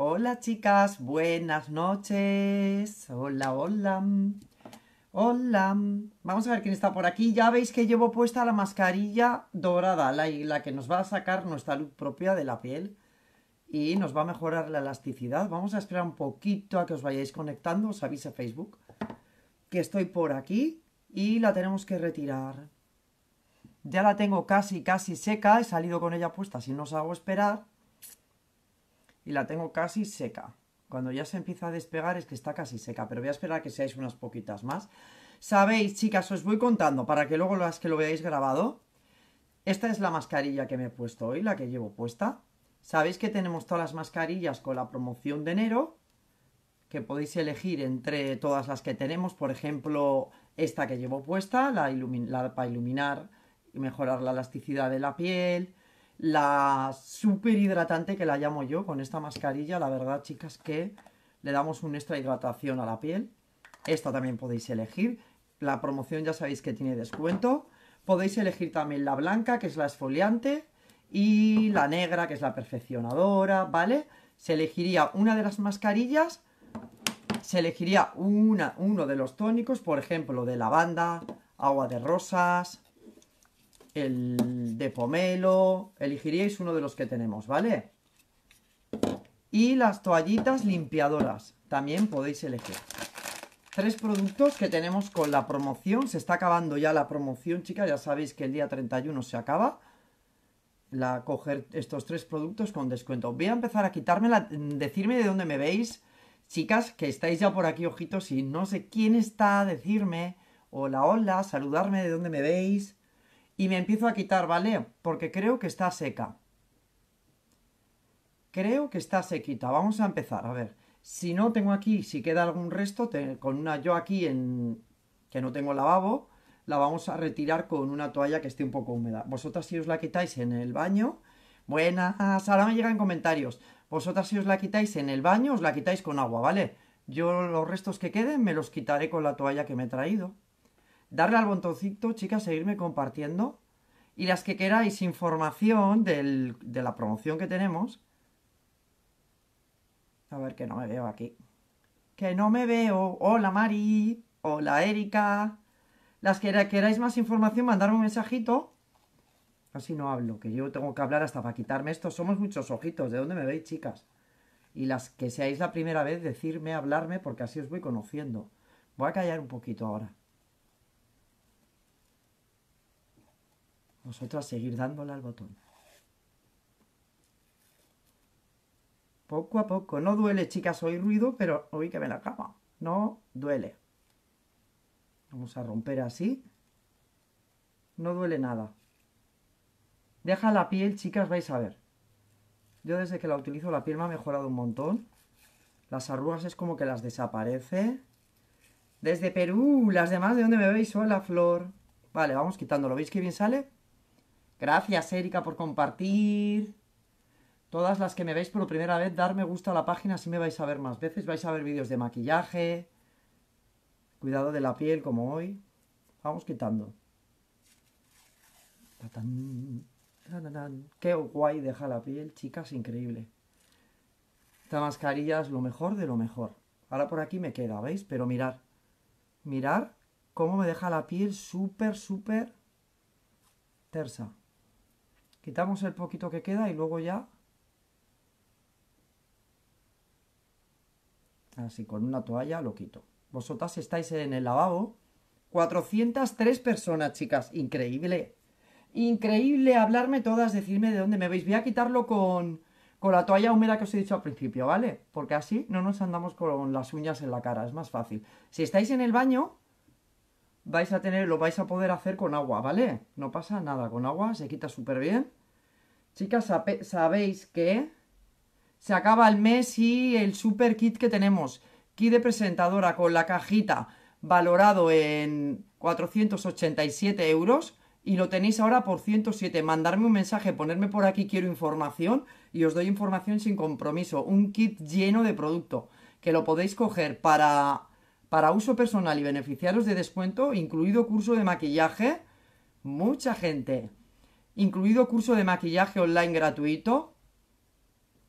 Hola chicas, buenas noches. Hola, hola. Hola. Vamos a ver quién está por aquí. Ya veis que llevo puesta la mascarilla dorada, la, que nos va a sacar nuestra luz propia de la piel y nos va a mejorar la elasticidad. Vamos a esperar un poquito a que os vayáis conectando, os avise Facebook que estoy por aquí y la tenemos que retirar. Ya la tengo casi, casi seca, he salido con ella puesta, si no os hago esperar y la tengo casi seca. Cuando ya se empieza a despegar es que está casi seca, pero voy a esperar a que seáis unas poquitas más. Sabéis, chicas, os voy contando para que luego las que lo veáis grabado. Esta es la mascarilla que me he puesto hoy, la que llevo puesta. Sabéis que tenemos todas las mascarillas con la promoción de enero, que podéis elegir entre todas las que tenemos. Por ejemplo, esta que llevo puesta, la para iluminar y mejorar la elasticidad de la piel, la super hidratante que la llamo yo con esta mascarilla. La verdad, chicas, que le damos una extra hidratación a la piel. Esta también podéis elegir. La promoción ya sabéis que tiene descuento. Podéis elegir también la blanca, que es la esfoliante, y la negra, que es la perfeccionadora, ¿vale? Se elegiría una de las mascarillas, se elegiría uno de los tónicos, por ejemplo, de lavanda, agua de rosas, el de pomelo, elegiríais uno de los que tenemos, ¿vale? Y las toallitas limpiadoras, también podéis elegir. Tres productos que tenemos con la promoción, se está acabando ya la promoción, chicas, ya sabéis que el día 31 se acaba. La, coger estos tres productos con descuento. Voy a empezar a quitarme la... decirme de dónde me veis, chicas, que estáis ya por aquí, ojitos, y no sé quién está, decirme, hola, hola, saludarme de dónde me veis, y me empiezo a quitar, ¿vale? Porque creo que está seca. Creo que está sequita. Vamos a empezar, a ver. Si no tengo aquí, si queda algún resto, con una yo aquí en que no tengo lavabo, la vamos a retirar con una toalla que esté un poco húmeda. Vosotras si os la quitáis en el baño, buenas, ahora me llegan comentarios. Vosotras si os la quitáis en el baño, os la quitáis con agua, ¿vale? Yo los restos que queden me los quitaré con la toalla que me he traído darle al botoncito, chicas, seguirme compartiendo. Y las que queráis información de la promoción que tenemos. A ver, que no me veo aquí. Que no me veo. Hola Mari. Hola Erika. Las que queráis más información, mandarme un mensajito. Así no hablo, que yo tengo que hablar hasta para quitarme esto. Somos muchos ojitos. ¿De dónde me veis, chicas? Y las que seáis la primera vez, decirme, hablarme, porque así os voy conociendo. Voy a callar un poquito ahora. Nosotras seguir dándole al botón. Poco a poco. No duele, chicas, hoy ruido, pero oí que me la cama. No duele. Vamos a romper así. No duele nada. Deja la piel, chicas, vais a ver. Yo desde que la utilizo la piel me ha mejorado un montón. Las arrugas es como que las desaparece. Desde Perú, las demás, ¿de dónde me veis? Hola, Flor. Vale, vamos quitándolo. ¿Veis que bien sale? Gracias, Erika, por compartir. Todas las que me veis por primera vez, dar me gusta a la página, así me vais a ver más veces. Vais a ver vídeos de maquillaje, cuidado de la piel, como hoy. Vamos quitando. Qué guay deja la piel, chicas, increíble. Esta mascarilla es lo mejor de lo mejor. Ahora por aquí me queda, ¿veis? Pero mirar, mirar cómo me deja la piel súper, súper tersa. Quitamos el poquito que queda y luego ya... Así, con una toalla lo quito. Vosotras estáis en el lavabo. 403 personas, chicas. Increíble. Increíble hablarme todas, decirme de dónde me veis. Voy a quitarlo con, con la toalla húmeda que os he dicho al principio, ¿vale? Porque así no nos andamos con las uñas en la cara, es más fácil. Si estáis en el baño, vais a tener, lo vais a poder hacer con agua, ¿vale? No pasa nada, con agua se quita súper bien. Chicas, sabéis que se acaba el mes y el super kit que tenemos, kit de presentadora con la cajita, valorado en 487 euros y lo tenéis ahora por 107. Mandarme un mensaje, ponerme por aquí quiero información y os doy información sin compromiso. Un kit lleno de producto que lo podéis coger para para uso personal y beneficiaros de descuento, incluido curso de maquillaje, mucha gente, incluido curso de maquillaje online gratuito,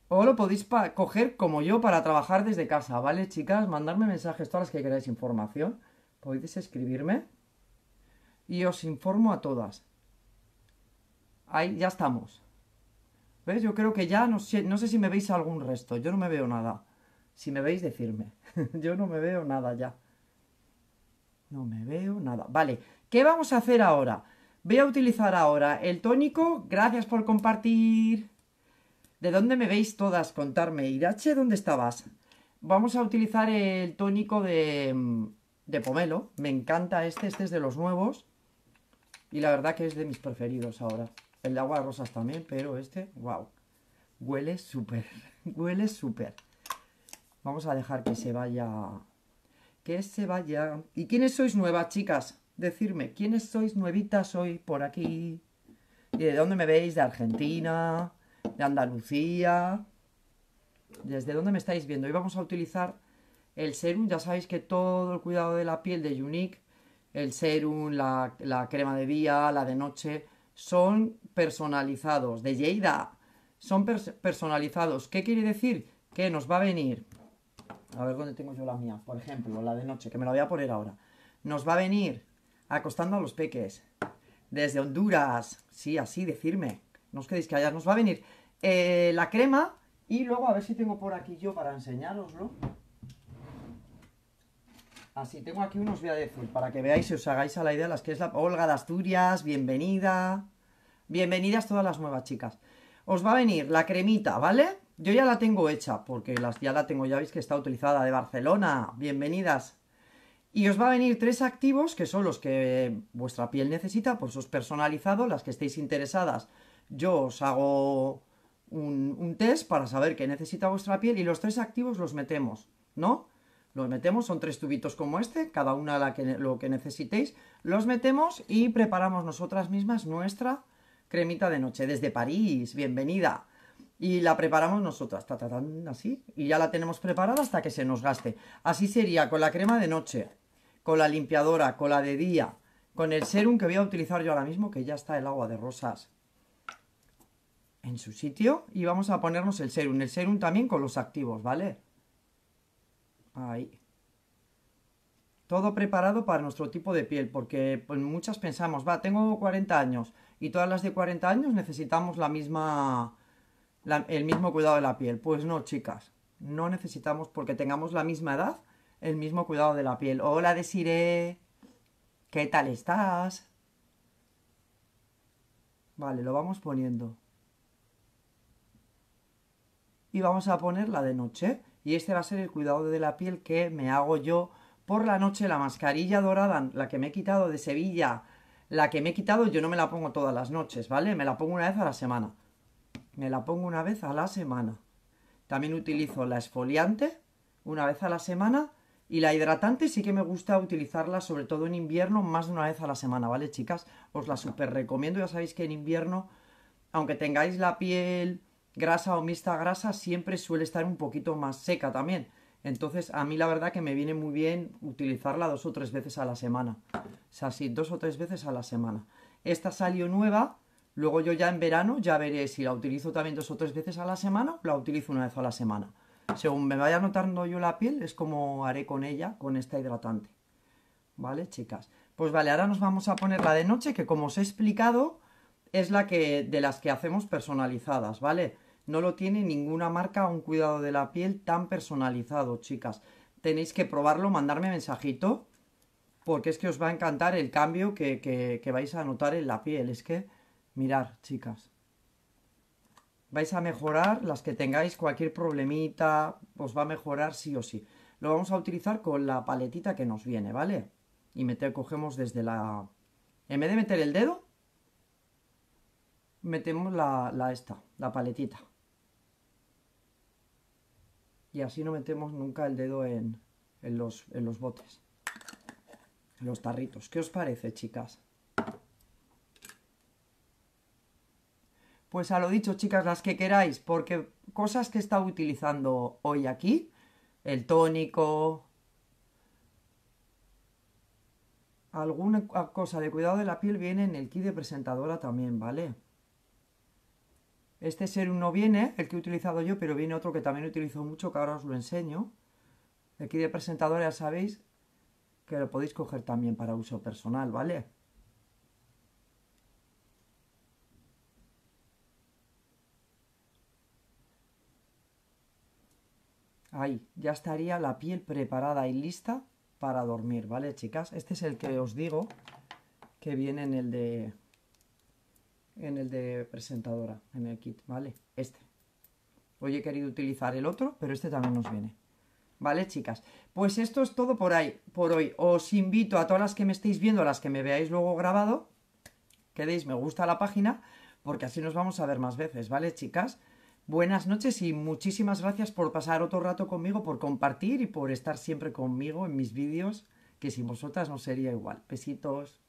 o lo podéis coger como yo para trabajar desde casa, ¿vale, chicas? Mandarme mensajes todas las que queráis información, podéis escribirme y os informo a todas. Ahí ya estamos. ¿Ves? Yo creo que ya no sé, no sé si me veis algún resto, yo no me veo nada. Si me veis, decirme. Yo no me veo nada ya. No me veo nada. Vale, ¿qué vamos a hacer ahora? Voy a utilizar ahora el tónico. Gracias por compartir. ¿De dónde me veis todas? Contarme. Irache, ¿dónde estabas? Vamos a utilizar el tónico de, mm, pomelo. Me encanta este, este es de los nuevos. Y la verdad que es de mis preferidos ahora. El de agua de rosas también, pero este, wow. Huele súper, huele súper. Vamos a dejar que se vaya. Que se vaya. ¿Y quiénes sois nuevas, chicas? Decirme, ¿quiénes sois nuevitas hoy por aquí? ¿Y de dónde me veis? ¿De Argentina? ¿De Andalucía? ¿Desde dónde me estáis viendo? Hoy vamos a utilizar el serum. Ya sabéis que todo el cuidado de la piel de Unique, el serum, la, crema de día, la de noche, son personalizados. De Lleida, son personalizados. ¿Qué quiere decir? Que nos va a venir a ver dónde tengo yo la mía. Por ejemplo, la de noche, que me la voy a poner ahora. Nos va a venir acostando a los peques. Desde Honduras. Sí, así, decirme. No os que allá Nos va a venir eh, la crema. Y luego, a ver si tengo por aquí yo para enseñároslo. Así, tengo aquí unos, voy a decir, para que veáis si os hagáis a la idea las que es la Olga de Asturias, bienvenida. Bienvenidas todas las nuevas chicas. Os va a venir la cremita, ¿vale? Yo ya la tengo hecha, porque las, ya la tengo, ya veis que está utilizada de Barcelona. Bienvenidas. Y os va a venir tres activos, que son los que vuestra piel necesita, por eso es personalizado. Las que estéis interesadas, yo os hago un, test para saber qué necesita vuestra piel y los tres activos los metemos, ¿no? Los metemos, son tres tubitos como este, cada una que, lo que necesitéis. Los metemos y preparamos nosotras mismas nuestra cremita de noche desde París. Bienvenida y la preparamos nosotras, ta, así, y ya la tenemos preparada hasta que se nos gaste. Así sería con la crema de noche, con la limpiadora, con la de día, con el serum que voy a utilizar yo ahora mismo, que ya está el agua de rosas en su sitio, y vamos a ponernos el serum, el serum también con los activos, ¿vale? Ahí. Todo preparado para nuestro tipo de piel, porque pues, muchas pensamos, va, tengo 40 años, y todas las de 40 años necesitamos la misma el mismo cuidado de la piel. Pues no, chicas, no necesitamos porque tengamos la misma edad el mismo cuidado de la piel. Hola, Desiree. ¿Qué tal estás? Vale, lo vamos poniendo. Y vamos a poner la de noche. Y este va a ser el cuidado de la piel que me hago yo por la noche. La mascarilla dorada, la que me he quitado de Sevilla, la que me he quitado, yo no me la pongo todas las noches, ¿vale? Me la pongo una vez a la semana me la pongo una vez a la semana. También utilizo la esfoliante una vez a la semana y la hidratante sí que me gusta utilizarla, sobre todo en invierno, más de una vez a la semana, ¿vale, chicas? Os la super recomiendo, ya sabéis que en invierno, aunque tengáis la piel grasa o mixta grasa, siempre suele estar un poquito más seca también. Entonces, a mí la verdad que me viene muy bien utilizarla dos o tres veces a la semana. O sea, sí, dos o tres veces a la semana. Esta salió nueva, Luego yo ya en verano ya veré si la utilizo también dos o tres veces a la semana o la utilizo una vez a la semana. Según me vaya notando yo la piel, es como haré con ella, con esta hidratante. ¿Vale, chicas? Pues vale, ahora nos vamos a poner la de noche, que como os he explicado, es la que de las que hacemos personalizadas, ¿vale? No lo tiene ninguna marca un cuidado de la piel tan personalizado, chicas. Tenéis que probarlo, mandarme mensajito, porque es que os va a encantar el cambio que, que, que vais a notar en la piel. Es que Mirad, chicas. Vais a mejorar las que tengáis cualquier problemita, os va a mejorar sí o sí. Lo vamos a utilizar con la paletita que nos viene, ¿vale? Y meter, cogemos desde la... En vez de meter el dedo, metemos la, la esta, la paletita. Y así no metemos nunca el dedo en, en los, en los botes, en los tarritos. ¿Qué os parece, chicas? Pues a lo dicho, chicas, las que queráis, porque cosas que he estado utilizando hoy aquí, el tónico, alguna cosa de cuidado de la piel viene en el kit de presentadora también, ¿vale? Este serum no viene, el que he utilizado yo, pero viene otro que también utilizo mucho, que ahora os lo enseño. El kit de presentadora ya sabéis que lo podéis coger también para uso personal, ¿vale? Ahí, ya estaría la piel preparada y lista para dormir, ¿vale, chicas? Este es el que os digo que viene en el de en el de presentadora, en el kit, ¿vale? Este. Hoy he querido utilizar el otro, pero este también nos viene. ¿Vale, chicas? Pues esto es todo por ahí, por hoy. Os invito a todas las que me estéis viendo, a las que me veáis luego grabado, que deis me gusta a la página, porque así nos vamos a ver más veces, ¿vale, chicas? Buenas noches y muchísimas gracias por pasar otro rato conmigo, por compartir y por estar siempre conmigo en mis vídeos, que sin vosotras no sería igual. Besitos.